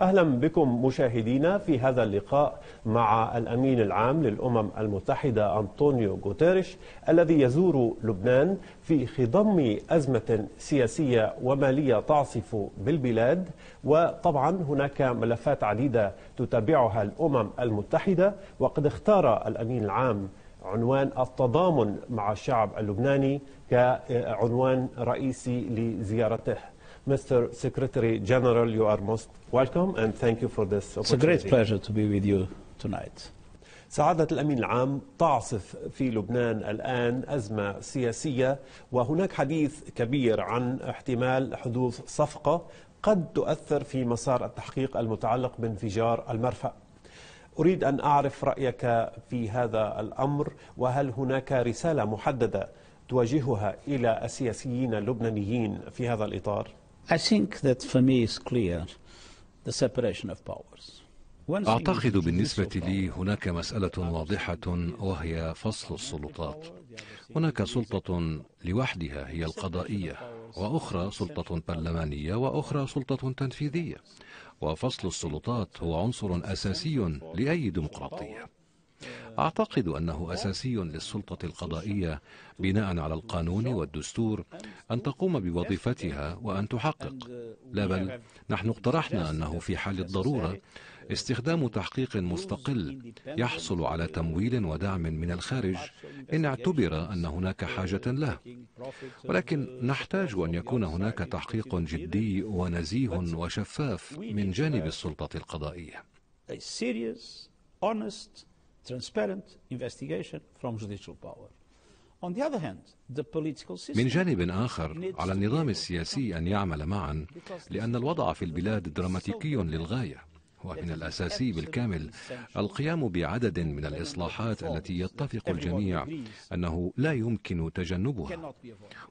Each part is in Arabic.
أهلا بكم مشاهدينا في هذا اللقاء مع الأمين العام للأمم المتحدة أنطونيو غوتيريش الذي يزور لبنان في خضم أزمة سياسية ومالية تعصف بالبلاد وطبعا هناك ملفات عديدة تتابعها الأمم المتحدة وقد اختار الأمين العام عنوان التضامن مع الشعب اللبناني كعنوان رئيسي لزيارته Mr. Secretary General, you are most welcome and thank you for this opportunity. It's a great pleasure to be with you tonight. سعادة الأمين العام تعصف في لبنان الآن أزمة سياسية وهناك حديث كبير عن احتمال حدوث صفقة قد تؤثر في مسار التحقيق المتعلق بانفجار المرفأ أريد أن أعرف رأيك في هذا الأمر وهل هناك رسالة محددة توجهها إلى السياسيين اللبنانيين في هذا الإطار؟ I think that for me is clear the separation of powers. أعتقد بالنسبة لي هناك مسألة واضحة وهي فصل السلطات هناك سلطة لوحدها هي القضائية وأخرى سلطة برلمانية وأخرى سلطة تنفيذية وفصل السلطات هو عنصر أساسي لأي ديمقراطية أعتقد أنه أساسي للسلطة القضائية بناء على القانون والدستور أن تقوم بوظيفتها وأن تحقق لا بل نحن اقترحنا أنه في حال الضرورة استخدام تحقيق مستقل يحصل على تمويل ودعم من الخارج إن اعتبر أن هناك حاجة له ولكن نحتاج أن يكون هناك تحقيق جدي ونزيه وشفاف من جانب السلطة القضائية. transparent investigation from judicial power. من جانب آخر على النظام السياسي أن يعمل معا لأن الوضع في البلاد دراماتيكي للغاية ومن الأساسي بالكامل القيام بعدد من الإصلاحات التي يتفق الجميع أنه لا يمكن تجنبها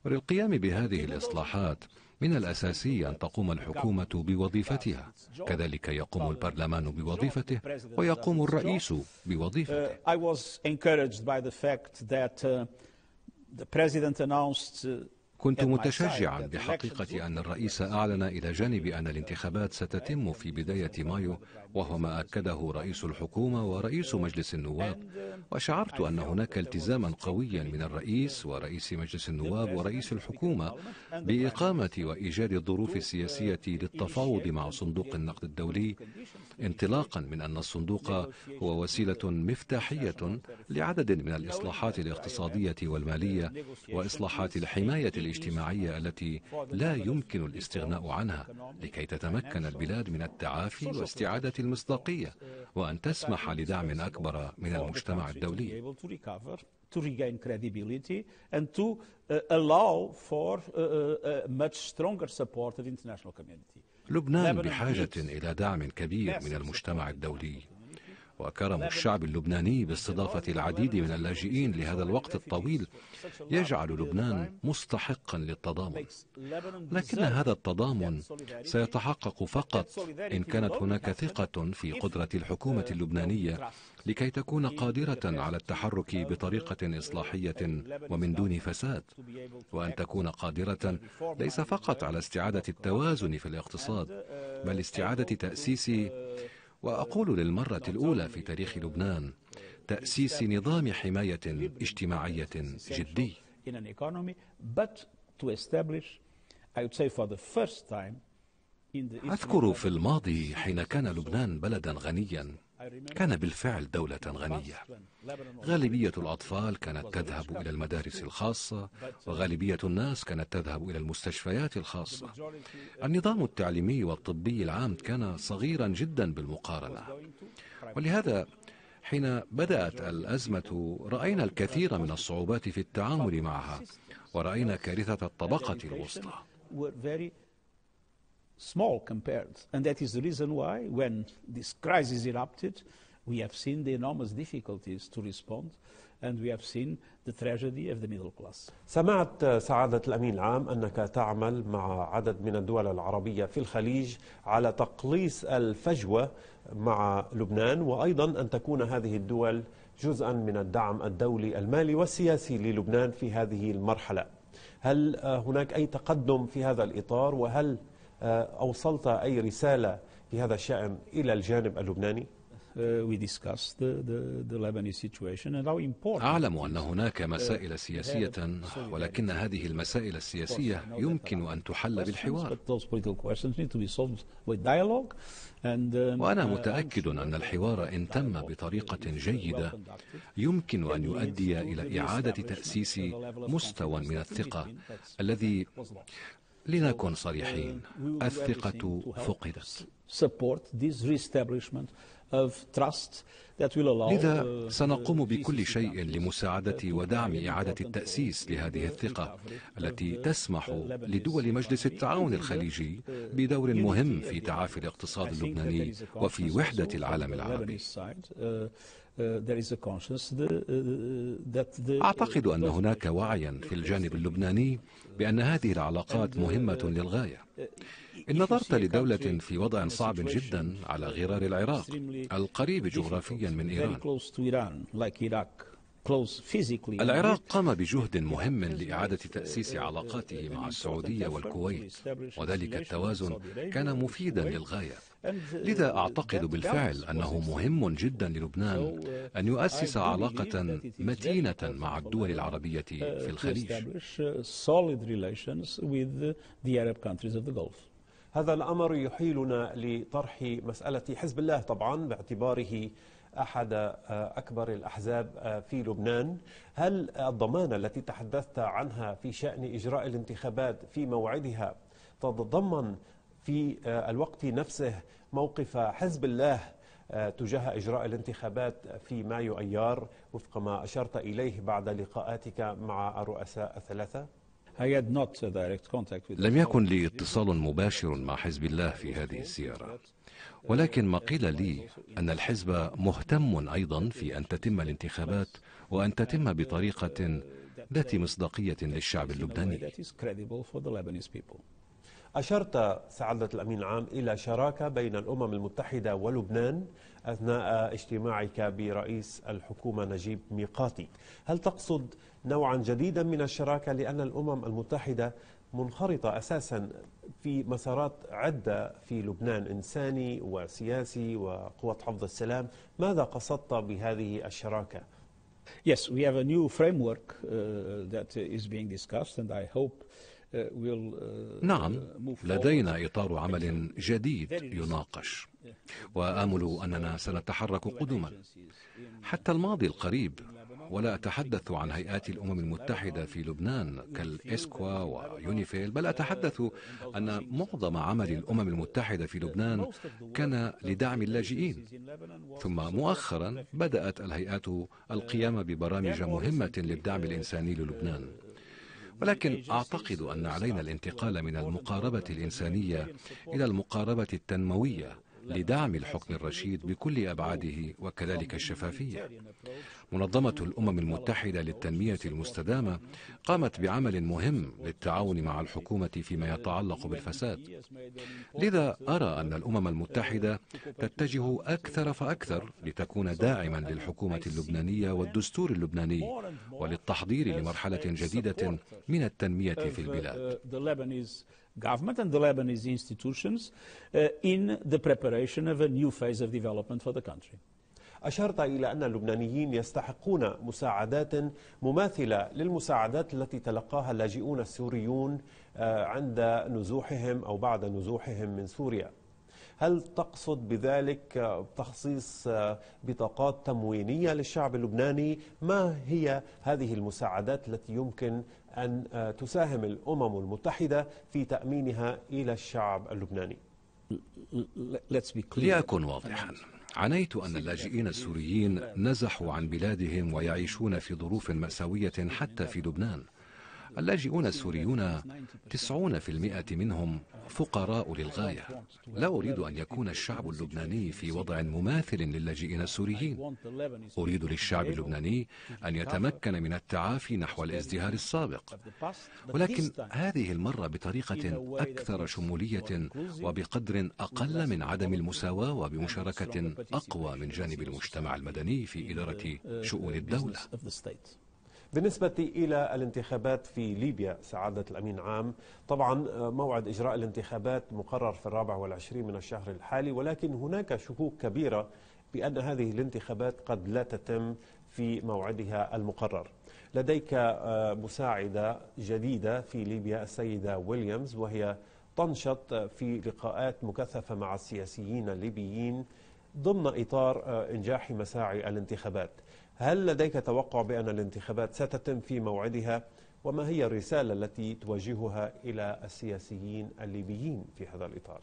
وللقيام بهذه الإصلاحات من الأساسي أن تقوم الحكومة بوظيفتها كذلك يقوم البرلمان بوظيفته ويقوم الرئيس بوظيفته uh, كنت متشجعا بحقيقة أن الرئيس أعلن إلى جانب أن الانتخابات ستتم في بداية مايو وهو ما أكده رئيس الحكومة ورئيس مجلس النواب وشعرت أن هناك التزاما قويا من الرئيس ورئيس مجلس النواب ورئيس الحكومة بإقامة وإيجاد الظروف السياسية للتفاوض مع صندوق النقد الدولي انطلاقا من أن الصندوق هو وسيلة مفتاحية لعدد من الإصلاحات الاقتصادية والمالية وإصلاحات الحماية الإجتماعية الاجتماعية التي لا يمكن الاستغناء عنها لكي تتمكن البلاد من التعافي واستعادة المصداقية وأن تسمح لدعم أكبر من المجتمع الدولي. to regain credibility and to uh, allow for uh, uh, much stronger support of the international community. لبنان بحاجة إلى دعم كبير من المجتمع الدولي وكرم الشعب اللبناني باستضافة العديد من اللاجئين لهذا الوقت الطويل يجعل لبنان مستحقا للتضامن لكن هذا التضامن سيتحقق فقط إن كانت هناك ثقة في uh, قدرة الحكومة اللبنانية لكي تكون قادرة على التحرك بطريقة إصلاحية ومن دون فساد وأن تكون قادرة ليس فقط على استعادة التوازن في uh, الاقتصاد بل استعادة تأسيس uh, وأقول للمرة الأولى في تاريخ لبنان تأسيس نظام حماية اجتماعية جدي أذكر في الماضي حين كان لبنان بلدا غنيا كان بالفعل دولة غنية غالبية الأطفال كانت تذهب إلى المدارس الخاصة وغالبية الناس كانت تذهب إلى المستشفيات الخاصة النظام التعليمي والطبي العام كان صغيرا جدا بالمقارنة ولهذا حين بدأت الأزمة رأينا الكثير من الصعوبات في التعامل معها ورأينا كارثة الطبقة الوسطى small compared. And that is the reason why, when this crisis erupted, we have seen the enormous difficulties to respond and we have seen the tragedy of the middle class. سمعت آه، سعادة الأمين العام أنك تعمل مع عدد من الدول العربية في الخليج على تقليص الفجوة مع لبنان وأيضا أن تكون هذه الدول جزءا من الدعم الدولي المالي والسياسي للبنان في هذه المرحلة هل آه، هناك أي تقدم في هذا الإطار وهل آه، أوصلت أي رسالة في هذا الشأن إلى الجانب اللبناني؟ uh, أعلم أن هناك uh, مسائل سياسية ولكن هذه المسائل السياسية يمكن أن تحل بالحوار وأنا متأكد أن الحوار إن تم بطريقة جيدة يمكن أن يؤدي إلى إعادة تأسيس مستوى من الثقة الذي لنكن صريحين الثقة فقدت لذا uh, سنقوم بكل شيء لمساعدة ودعم إعادة التأسيس لهذه الثقة التي uh, تسمح uh, لدول مجلس التعاون الخليجي بدور مهم في تعافي الاقتصاد اللبناني وفي وحدة العالم العربي أعتقد أن هناك وعيا في الجانب اللبناني بأن هذه العلاقات مهمة للغاية إن نظرت لدولة في وضع صعب جدا على غرار العراق القريب جغرافيا من إيران العراق قام بجهد مهم لإعادة تأسيس علاقاته مع السعودية والكويت وذلك التوازن كان مفيدا للغاية لذا أعتقد بالفعل أنه مهم جدا للبنان أن يؤسس علاقة متينة مع الدول العربية في الخليج هذا الأمر يحيلنا لطرح مسألة حزب الله طبعا باعتباره أحد أكبر الأحزاب في لبنان هل الضمانة التي تحدثت عنها في شأن إجراء الانتخابات في موعدها تتضمن في الوقت نفسه موقف حزب الله تجاه إجراء الانتخابات في مايو أيار وفق ما أشرت إليه بعد لقاءاتك مع الرؤساء الثلاثة؟ لم يكن لي اتصال مباشر مع حزب الله في هذه الزيارة ولكن ما قيل لي أن الحزب مهتم أيضا في أن تتم الانتخابات وأن تتم بطريقة ذات مصداقية للشعب اللبناني أشرت سعادة الأمين العام إلى شراكة بين الأمم المتحدة ولبنان أثناء اجتماعك برئيس الحكومة نجيب ميقاتي هل تقصد نوعا جديدا من الشراكة لأن الأمم المتحدة منخرطة أساسا في مسارات عدة في لبنان إنساني وسياسي وقوة حفظ السلام ماذا قصدت بهذه الشراكة؟ Yes, we have a new framework uh, that is being discussed, and I hope آه، آه، نعم آه، لدينا إطار عمل جديد يناقش وآمل أننا سنتحرك قدما حتى الماضي القريب ولا أتحدث عن هيئات الأمم المتحدة في لبنان كالإسكوا ويونيفيل بل أتحدث أن معظم عمل الأمم المتحدة في لبنان كان لدعم اللاجئين ثم مؤخرا بدأت الهيئات القيام ببرامج مهمة للدعم الإنساني للبنان ولكن أعتقد أن علينا الانتقال من المقاربة الإنسانية إلى المقاربة التنموية لدعم الحكم الرشيد بكل أبعاده وكذلك الشفافية منظمة الأمم المتحدة للتنمية المستدامة قامت بعمل مهم للتعاون مع الحكومة فيما يتعلق بالفساد لذا أرى أن الأمم المتحدة تتجه أكثر فأكثر لتكون داعما للحكومة اللبنانية والدستور اللبناني وللتحضير لمرحلة جديدة من التنمية في البلاد government and the Lebanese institutions uh, in the preparation of a new phase of development for the country. أشرت إلى أن اللبنانيين يستحقون مساعدات مماثلة للمساعدات التي تلقاها اللاجئون السوريون آه، عند نزوحهم أو بعد نزوحهم من سوريا هل تقصد بذلك تخصيص بطاقات تموينية للشعب اللبناني ما هي هذه المساعدات التي يمكن أن تساهم الأمم المتحدة في تأمينها إلى الشعب اللبناني ليكن واضحا عنيت أن اللاجئين السوريين نزحوا عن بلادهم ويعيشون في ظروف مأساوية حتى في لبنان اللاجئون السوريون تسعون في المئة منهم فقراء للغاية لا أريد أن يكون الشعب اللبناني في وضع مماثل للاجئين السوريين أريد للشعب اللبناني أن يتمكن من التعافي نحو الازدهار السابق ولكن هذه المرة بطريقة أكثر شمولية وبقدر أقل من عدم المساواة وبمشاركة أقوى من جانب المجتمع المدني في إدارة شؤون الدولة بالنسبة إلى الانتخابات في ليبيا سعادة الأمين عام طبعا آه، موعد إجراء الانتخابات مقرر في الرابع والعشرين من الشهر الحالي ولكن هناك شكوك كبيرة بأن هذه الانتخابات قد لا تتم في موعدها المقرر لديك آه، مساعدة جديدة في ليبيا السيدة ويليامز وهي تنشط في لقاءات مكثفة مع السياسيين الليبيين ضمن إطار آه، إنجاح مساعي الانتخابات هل لديك توقع بأن الانتخابات ستتم في موعدها وما هي الرسالة التي توجهها إلى السياسيين الليبيين في هذا الإطار؟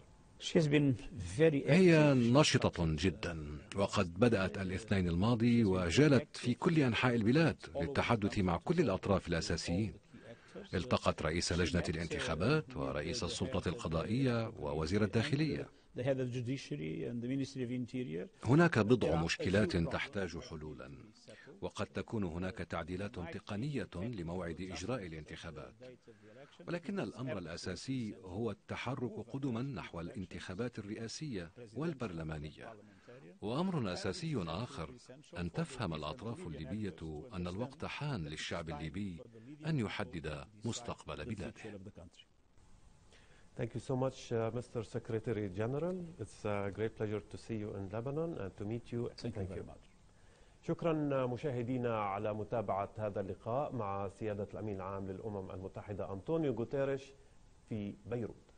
هي نشطة جدا وقد بدأت الاثنين الماضي وجالت في كل أنحاء البلاد للتحدث مع كل الأطراف الأساسيين التقت رئيس لجنة الانتخابات ورئيس السلطة القضائية ووزير الداخلية هناك بضع مشكلات تحتاج حلولا وقد تكون هناك تعديلات تقنيه لموعد اجراء الانتخابات ولكن الامر الاساسي هو التحرك قدما نحو الانتخابات الرئاسيه والبرلمانيه وامر اساسي اخر ان تفهم الاطراف الليبيه ان الوقت حان للشعب الليبي ان يحدد مستقبل بلاده Thank you so much, uh, Mr. Secretary General. It's a great pleasure to see you in Lebanon and to meet you. Thank, Thank you very much. شكرا مشاهدينا على متابعة هذا اللقاء مع سيادة الأمين العام للأمم المتحدة أنطونيو غوتيريش في بيروت